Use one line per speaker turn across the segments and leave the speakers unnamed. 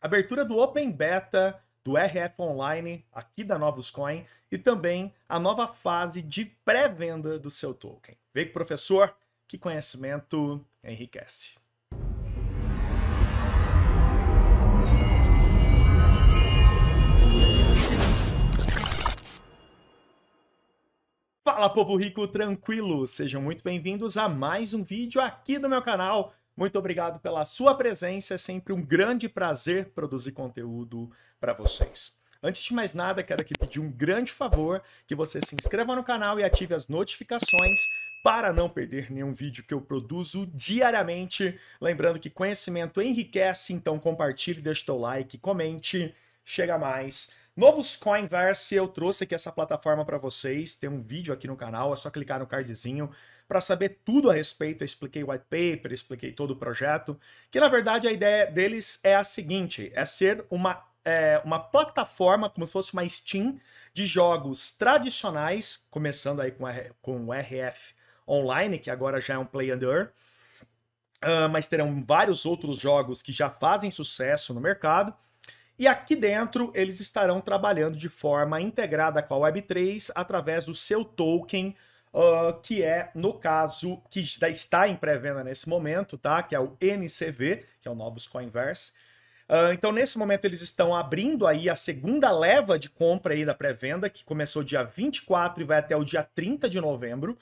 Abertura do Open Beta do RF Online aqui da Novos Coin e também a nova fase de pré-venda do seu token. Vê, com o professor, que conhecimento enriquece. Fala povo rico tranquilo, sejam muito bem-vindos a mais um vídeo aqui do meu canal muito obrigado pela sua presença. É sempre um grande prazer produzir conteúdo para vocês. Antes de mais nada, quero aqui pedir um grande favor que você se inscreva no canal e ative as notificações para não perder nenhum vídeo que eu produzo diariamente. Lembrando que conhecimento enriquece, então compartilhe, deixe seu like, comente, chega mais Novos Coinverse, eu trouxe aqui essa plataforma para vocês, tem um vídeo aqui no canal, é só clicar no cardzinho para saber tudo a respeito. Eu expliquei white paper, expliquei todo o projeto, que na verdade a ideia deles é a seguinte, é ser uma é, uma plataforma, como se fosse uma Steam, de jogos tradicionais, começando aí com, R, com RF Online, que agora já é um Play Under, uh, ah, mas terão vários outros jogos que já fazem sucesso no mercado, e aqui dentro eles estarão trabalhando de forma integrada com a Web3 através do seu token, uh, que é, no caso, que já está em pré-venda nesse momento, tá? Que é o NCV, que é o Novos Coinverse. Uh, então, nesse momento, eles estão abrindo aí a segunda leva de compra aí da pré-venda, que começou dia 24 e vai até o dia 30 de novembro.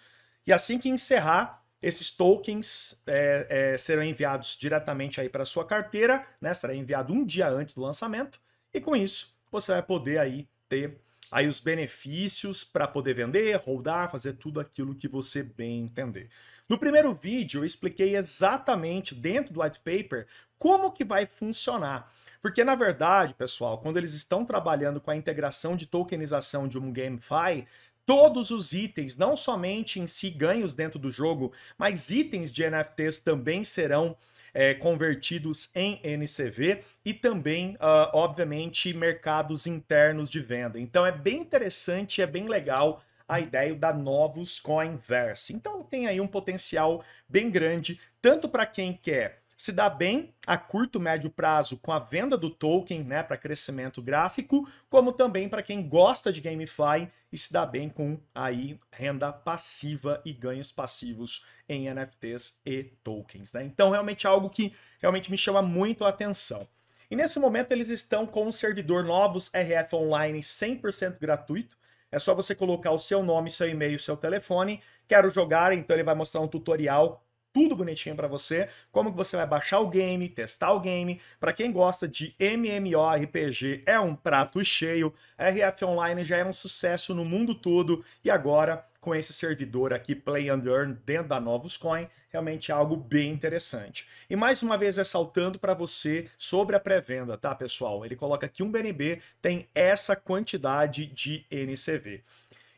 E assim que encerrar, esses tokens é, é, serão enviados diretamente aí para sua carteira, né? Será enviado um dia antes do lançamento e com isso você vai poder aí ter aí os benefícios para poder vender, rodar, fazer tudo aquilo que você bem entender. No primeiro vídeo eu expliquei exatamente dentro do white paper como que vai funcionar. Porque na verdade, pessoal, quando eles estão trabalhando com a integração de tokenização de um GameFi, todos os itens, não somente em si ganhos dentro do jogo, mas itens de NFTs também serão é, convertidos em NCV e também, uh, obviamente, mercados internos de venda. Então é bem interessante, é bem legal a ideia da Novos Coinverse. Então tem aí um potencial bem grande, tanto para quem quer se dá bem a curto médio prazo com a venda do token né, para crescimento gráfico, como também para quem gosta de GameFi e se dá bem com aí renda passiva e ganhos passivos em NFTs e tokens. Né? Então, realmente é algo que realmente me chama muito a atenção. E nesse momento eles estão com um servidor novos RF Online 100% gratuito. É só você colocar o seu nome, seu e-mail, seu telefone. Quero jogar, então ele vai mostrar um tutorial tudo bonitinho para você, como que você vai baixar o game, testar o game. Para quem gosta de MMORPG, é um prato cheio. RF Online já era é um sucesso no mundo todo e agora com esse servidor aqui Play and Earn dentro da Novos Coin, realmente é algo bem interessante. E mais uma vez ressaltando para você sobre a pré-venda, tá, pessoal? Ele coloca que um BNB tem essa quantidade de NCV.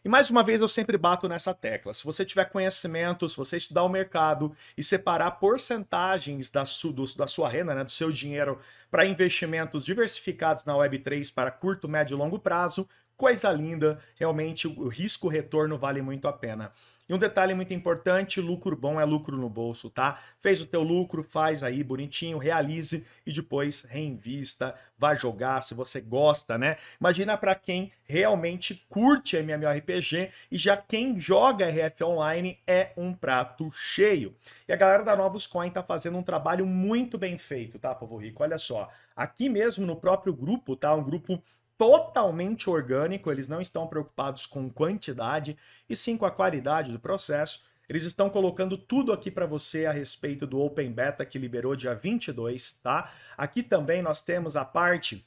E mais uma vez eu sempre bato nessa tecla. Se você tiver conhecimento, se você estudar o mercado e separar porcentagens da, su, do, da sua renda, né, do seu dinheiro, para investimentos diversificados na Web3 para curto, médio e longo prazo, coisa linda, realmente o risco retorno vale muito a pena. E um detalhe muito importante, lucro bom é lucro no bolso, tá? Fez o teu lucro, faz aí bonitinho, realize e depois reinvista, vá jogar se você gosta, né? Imagina para quem realmente curte MMORPG e já quem joga RF online é um prato cheio. E a galera da Novos Coin tá fazendo um trabalho muito bem feito, tá, povo rico? Olha só, aqui mesmo no próprio grupo, tá? Um grupo totalmente orgânico, eles não estão preocupados com quantidade e sim com a qualidade do processo. Eles estão colocando tudo aqui para você a respeito do Open Beta que liberou dia 22, tá? Aqui também nós temos a parte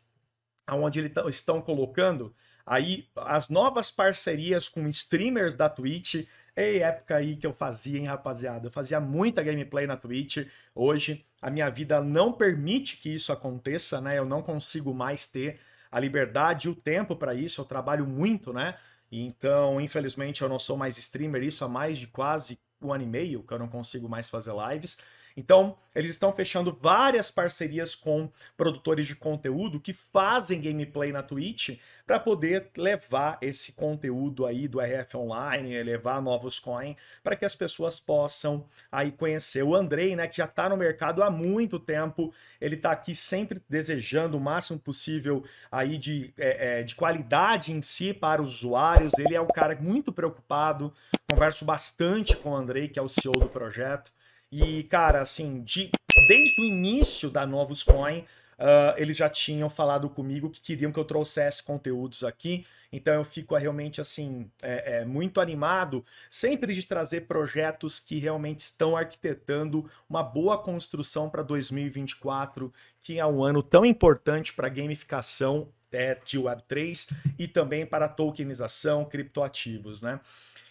onde eles estão colocando aí as novas parcerias com streamers da Twitch. Ei, época aí que eu fazia, hein, rapaziada? Eu fazia muita gameplay na Twitch. Hoje a minha vida não permite que isso aconteça, né? Eu não consigo mais ter a liberdade e o tempo para isso. Eu trabalho muito, né? Então, infelizmente, eu não sou mais streamer, isso há mais de quase um ano e meio que eu não consigo mais fazer lives. Então, eles estão fechando várias parcerias com produtores de conteúdo que fazem gameplay na Twitch para poder levar esse conteúdo aí do RF Online, eh, levar novos coins para que as pessoas possam aí conhecer. O Andrei, né, que já está no mercado há muito tempo, ele está aqui sempre desejando o máximo possível aí de, é, de qualidade em si para os usuários. Ele é um cara muito preocupado, converso bastante com o Andrei, que é o CEO do projeto. E, cara, assim, de, desde o início da Novos Coin, Uh, eles já tinham falado comigo que queriam que eu trouxesse conteúdos aqui, então eu fico eh, realmente assim é, é, muito animado sempre de trazer projetos que realmente estão arquitetando uma boa construção para 2024, que é um ano tão importante para gamificação é, de Web3 e também para tokenização criptoativos, né?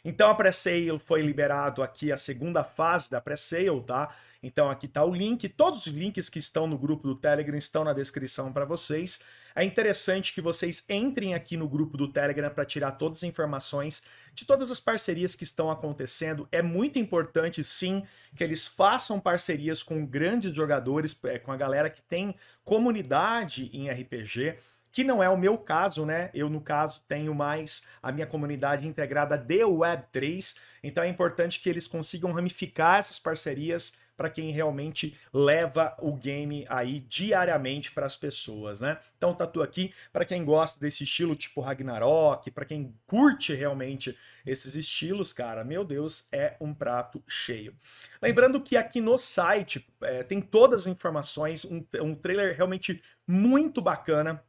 Então a pre-sale foi liberado aqui a segunda fase da pre-sale, tá? Então aqui tá o link, todos os links que estão no grupo do Telegram estão na descrição para vocês. É interessante que vocês entrem aqui no grupo do Telegram para tirar todas as informações de todas as parcerias que estão acontecendo. É muito importante, sim, que eles façam parcerias com grandes jogadores, é, com a galera que tem comunidade em RPG que não é o meu caso, né? Eu, no caso, tenho mais a minha comunidade integrada de Web3, então é importante que eles consigam ramificar essas parcerias para quem realmente leva o game aí diariamente para as pessoas, né? Então tatu aqui para quem gosta desse estilo tipo Ragnarok, para quem curte realmente esses estilos, cara, meu Deus, é um prato cheio. Lembrando que aqui no site é, tem todas as informações, um, um trailer realmente muito bacana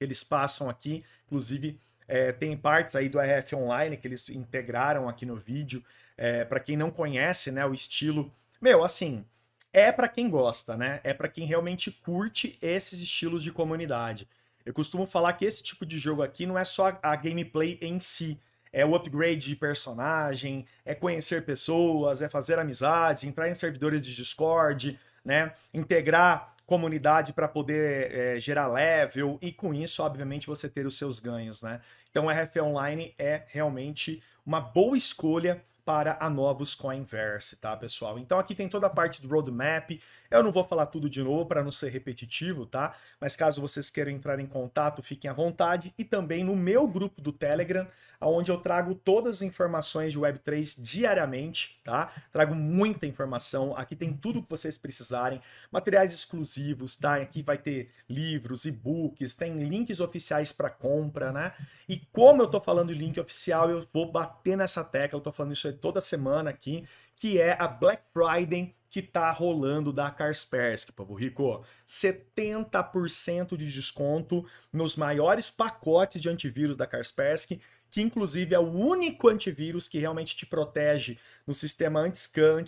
eles passam aqui, inclusive é, tem partes aí do RF Online que eles integraram aqui no vídeo. É, para quem não conhece, né, o estilo. Meu, assim, é para quem gosta, né? É para quem realmente curte esses estilos de comunidade. Eu costumo falar que esse tipo de jogo aqui não é só a gameplay em si, é o upgrade de personagem, é conhecer pessoas, é fazer amizades, entrar em servidores de Discord, né? Integrar comunidade para poder é, gerar level e com isso, obviamente, você ter os seus ganhos, né? Então, RF Online é realmente uma boa escolha para a Novos Coinverse, tá, pessoal? Então aqui tem toda a parte do roadmap. Eu não vou falar tudo de novo para não ser repetitivo, tá? Mas caso vocês queiram entrar em contato, fiquem à vontade e também no meu grupo do Telegram, onde eu trago todas as informações de Web3 diariamente, tá? Trago muita informação. Aqui tem tudo que vocês precisarem, materiais exclusivos, tá? Aqui vai ter livros, e-books, tem links oficiais para compra, né? E como eu tô falando de link oficial, eu vou bater nessa tecla, eu tô falando isso toda semana aqui, que é a Black Friday que tá rolando da Kaspersky, povo rico. 70% de desconto nos maiores pacotes de antivírus da Kaspersky, que inclusive é o único antivírus que realmente te protege no sistema anti-scan,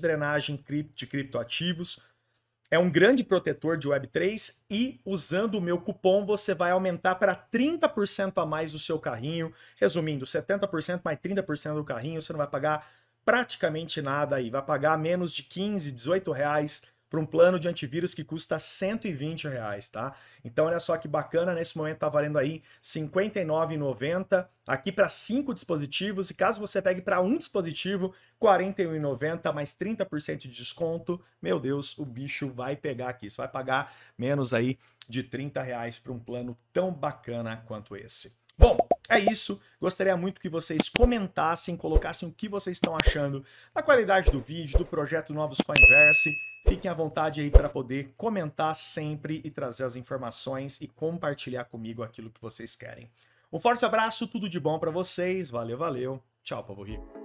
drenagem de criptoativos, é um grande protetor de Web3 e usando o meu cupom você vai aumentar para 30% a mais o seu carrinho. Resumindo, 70% mais 30% do carrinho, você não vai pagar praticamente nada aí, vai pagar menos de 15, 18 reais para um plano de antivírus que custa 120 reais, tá? Então olha só que bacana, nesse momento tá valendo aí 59,90 aqui para cinco dispositivos e caso você pegue para um dispositivo, 41,90 mais 30% de desconto. Meu Deus, o bicho vai pegar aqui. Você vai pagar menos aí de 30 reais para um plano tão bacana quanto esse. Bom, é isso. Gostaria muito que vocês comentassem, colocassem o que vocês estão achando da qualidade do vídeo, do projeto Novos Coinverse. Fiquem à vontade aí para poder comentar sempre e trazer as informações e compartilhar comigo aquilo que vocês querem. Um forte abraço, tudo de bom para vocês. Valeu, valeu. Tchau, povo rico.